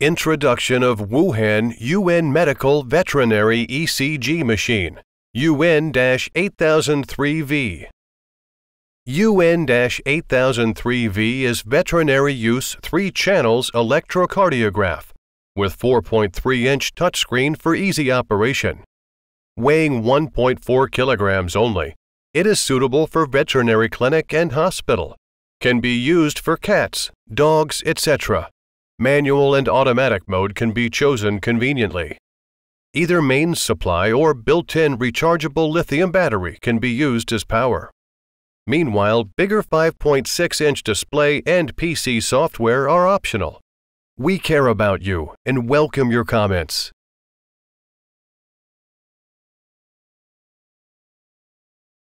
Introduction of Wuhan UN Medical Veterinary ECG Machine, UN-8003V. UN-8003V is veterinary use three channels electrocardiograph with 4.3-inch touchscreen for easy operation. Weighing 1.4 kilograms only, it is suitable for veterinary clinic and hospital. Can be used for cats, dogs, etc manual and automatic mode can be chosen conveniently. Either main supply or built-in rechargeable lithium battery can be used as power. Meanwhile, bigger 5.6-inch display and PC software are optional. We care about you and welcome your comments.